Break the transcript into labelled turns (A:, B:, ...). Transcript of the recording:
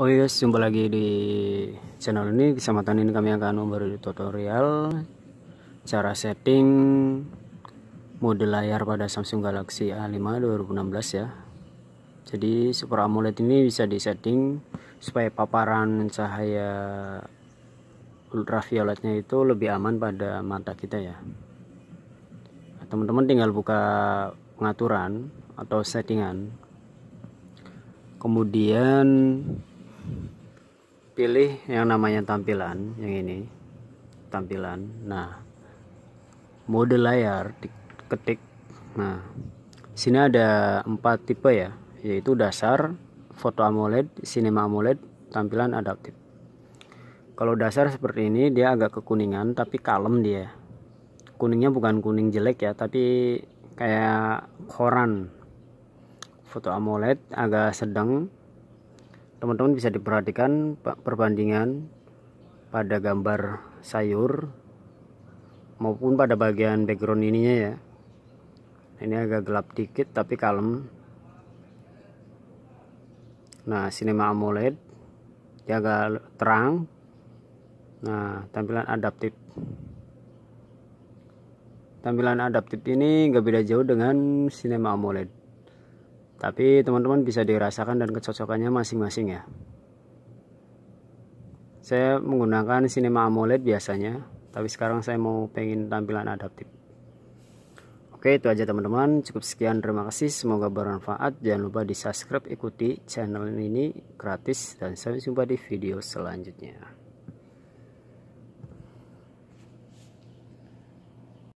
A: Oh yes, iya, jumpa lagi di channel ini. Kesempatan ini kami akan memberi tutorial cara setting mode layar pada Samsung Galaxy A5 2016 ya. Jadi Super AMOLED ini bisa disetting supaya paparan cahaya ultravioletnya itu lebih aman pada mata kita ya. Nah, teman-teman tinggal buka pengaturan atau settingan. Kemudian pilih yang namanya tampilan yang ini tampilan nah mode layar ketik nah sini ada empat tipe ya yaitu dasar foto AMOLED cinema AMOLED tampilan adaptif kalau dasar seperti ini dia agak kekuningan tapi kalem dia kuningnya bukan kuning jelek ya tapi kayak koran foto AMOLED agak sedang teman-teman bisa diperhatikan perbandingan pada gambar sayur maupun pada bagian background ininya ya ini agak gelap dikit tapi kalem nah cinema AMOLED dia agak terang nah tampilan adaptif tampilan adaptif ini nggak beda jauh dengan cinema AMOLED tapi teman-teman bisa dirasakan dan kecocokannya masing-masing ya. Saya menggunakan Cinema AMOLED biasanya, tapi sekarang saya mau pengen tampilan adaptif. Oke, itu aja teman-teman. Cukup sekian, terima kasih. Semoga bermanfaat. Jangan lupa di-subscribe, ikuti channel ini gratis dan sampai jumpa di video selanjutnya.